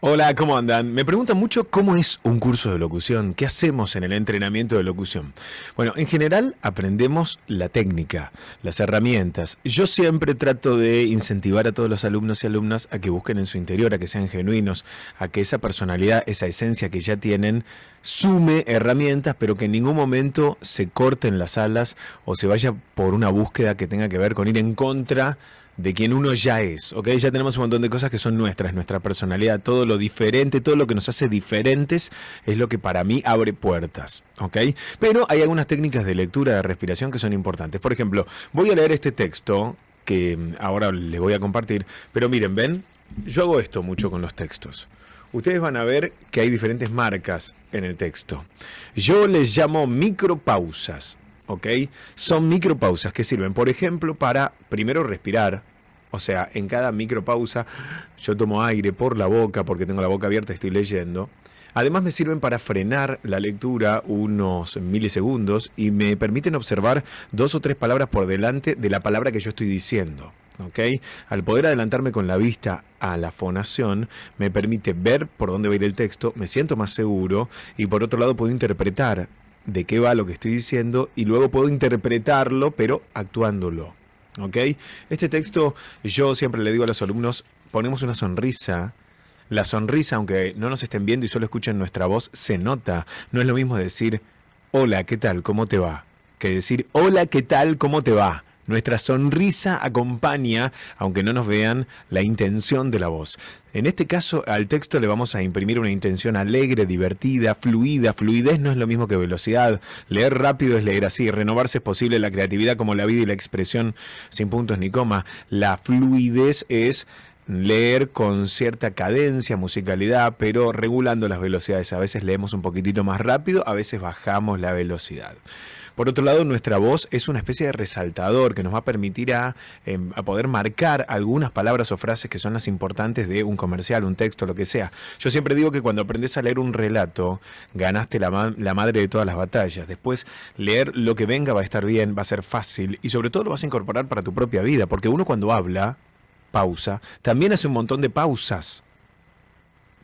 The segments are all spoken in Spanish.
Hola, ¿cómo andan? Me preguntan mucho cómo es un curso de locución, qué hacemos en el entrenamiento de locución. Bueno, en general aprendemos la técnica, las herramientas. Yo siempre trato de incentivar a todos los alumnos y alumnas a que busquen en su interior, a que sean genuinos, a que esa personalidad, esa esencia que ya tienen, sume herramientas, pero que en ningún momento se corten las alas o se vaya por una búsqueda que tenga que ver con ir en contra de quien uno ya es, ¿ok? Ya tenemos un montón de cosas que son nuestras, nuestra personalidad, todo lo diferente, todo lo que nos hace diferentes es lo que para mí abre puertas, ¿ok? Pero hay algunas técnicas de lectura, de respiración que son importantes. Por ejemplo, voy a leer este texto que mm, ahora les voy a compartir, pero miren, ven, yo hago esto mucho con los textos. Ustedes van a ver que hay diferentes marcas en el texto. Yo les llamo micropausas son micropausas que sirven, por ejemplo, para primero respirar. O sea, en cada micropausa yo tomo aire por la boca porque tengo la boca abierta, y estoy leyendo. Además me sirven para frenar la lectura unos milisegundos y me permiten observar dos o tres palabras por delante de la palabra que yo estoy diciendo. ¿okay? Al poder adelantarme con la vista a la fonación, me permite ver por dónde va a ir el texto, me siento más seguro y por otro lado puedo interpretar de qué va lo que estoy diciendo y luego puedo interpretarlo, pero actuándolo. ¿Ok? Este texto, yo siempre le digo a los alumnos, ponemos una sonrisa. La sonrisa, aunque no nos estén viendo y solo escuchen nuestra voz, se nota. No es lo mismo decir, hola, ¿qué tal? ¿Cómo te va? Que decir, hola, ¿qué tal? ¿Cómo te va? Nuestra sonrisa acompaña, aunque no nos vean, la intención de la voz. En este caso, al texto le vamos a imprimir una intención alegre, divertida, fluida. Fluidez no es lo mismo que velocidad. Leer rápido es leer así. Renovarse es posible la creatividad como la vida y la expresión sin puntos ni coma. La fluidez es leer con cierta cadencia, musicalidad, pero regulando las velocidades. A veces leemos un poquitito más rápido, a veces bajamos la velocidad. Por otro lado, nuestra voz es una especie de resaltador que nos va a permitir em, a, poder marcar algunas palabras o frases que son las importantes de un comercial, un texto, lo que sea. Yo siempre digo que cuando aprendes a leer un relato, ganaste la, la madre de todas las batallas. Después, leer lo que venga va a estar bien, va a ser fácil y sobre todo lo vas a incorporar para tu propia vida, porque uno cuando habla, pausa, también hace un montón de pausas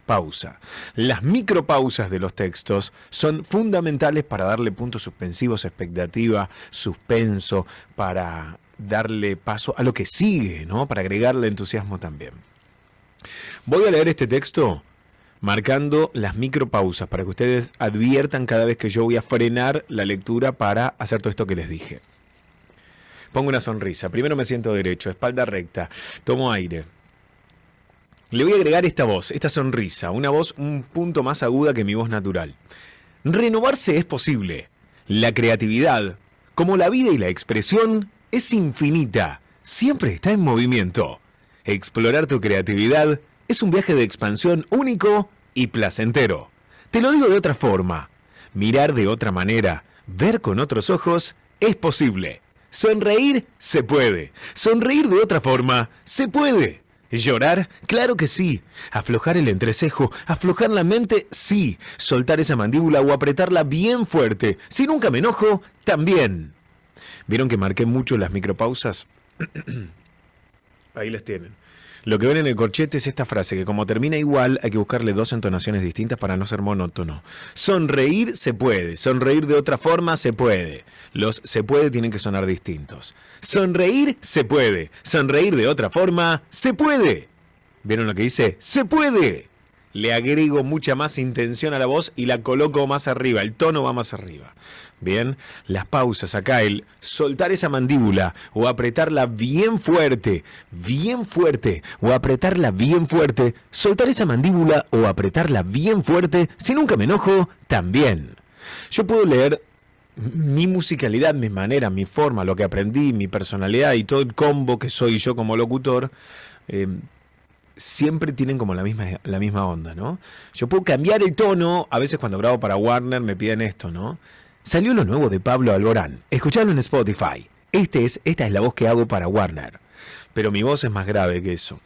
pausa. Las micropausas de los textos son fundamentales para darle puntos suspensivos, expectativa, suspenso, para darle paso a lo que sigue, ¿no? Para agregarle entusiasmo también. Voy a leer este texto marcando las micropausas para que ustedes adviertan cada vez que yo voy a frenar la lectura para hacer todo esto que les dije. Pongo una sonrisa. Primero me siento derecho, espalda recta, tomo aire. Le voy a agregar esta voz, esta sonrisa, una voz un punto más aguda que mi voz natural. Renovarse es posible. La creatividad, como la vida y la expresión, es infinita. Siempre está en movimiento. Explorar tu creatividad es un viaje de expansión único y placentero. Te lo digo de otra forma. Mirar de otra manera, ver con otros ojos, es posible. Sonreír se puede. Sonreír de otra forma se puede. ¿Llorar? Claro que sí. ¿Aflojar el entrecejo? ¿Aflojar la mente? Sí. ¿Soltar esa mandíbula o apretarla bien fuerte? Si nunca me enojo, también. ¿Vieron que marqué mucho las micropausas? Ahí las tienen. Lo que ven en el corchete es esta frase, que como termina igual, hay que buscarle dos entonaciones distintas para no ser monótono. Sonreír se puede, sonreír de otra forma se puede. Los se puede tienen que sonar distintos. Sonreír se puede, sonreír de otra forma se puede. ¿Vieron lo que dice? Se puede. Le agrego mucha más intención a la voz y la coloco más arriba, el tono va más arriba. Bien, las pausas acá, el soltar esa mandíbula o apretarla bien fuerte, bien fuerte, o apretarla bien fuerte, soltar esa mandíbula o apretarla bien fuerte, si nunca me enojo, también. Yo puedo leer mi musicalidad, mis maneras, mi forma, lo que aprendí, mi personalidad y todo el combo que soy yo como locutor. Eh, siempre tienen como la misma, la misma onda, ¿no? Yo puedo cambiar el tono, a veces cuando grabo para Warner me piden esto, ¿no? Salió lo nuevo de Pablo Alborán. Escuchalo en Spotify. Este es, esta es la voz que hago para Warner. Pero mi voz es más grave que eso.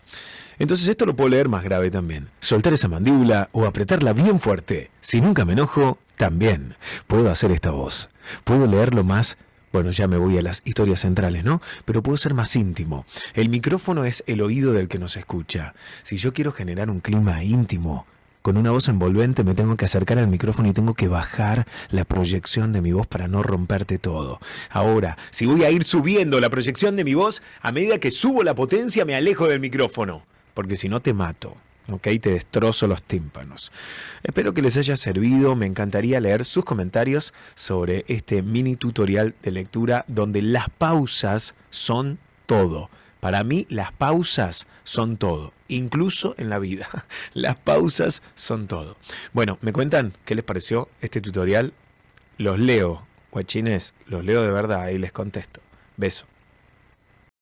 Entonces esto lo puedo leer más grave también. Soltar esa mandíbula o apretarla bien fuerte. Si nunca me enojo, también puedo hacer esta voz. Puedo leerlo más bueno, ya me voy a las historias centrales, ¿no? Pero puedo ser más íntimo. El micrófono es el oído del que nos escucha. Si yo quiero generar un clima íntimo, con una voz envolvente me tengo que acercar al micrófono y tengo que bajar la proyección de mi voz para no romperte todo. Ahora, si voy a ir subiendo la proyección de mi voz, a medida que subo la potencia me alejo del micrófono, porque si no te mato. ¿ok? Te destrozo los tímpanos. Espero que les haya servido, me encantaría leer sus comentarios sobre este mini tutorial de lectura donde las pausas son todo. Para mí las pausas son todo, incluso en la vida. Las pausas son todo. Bueno, me cuentan qué les pareció este tutorial. Los leo, guachines, los leo de verdad y les contesto. Beso.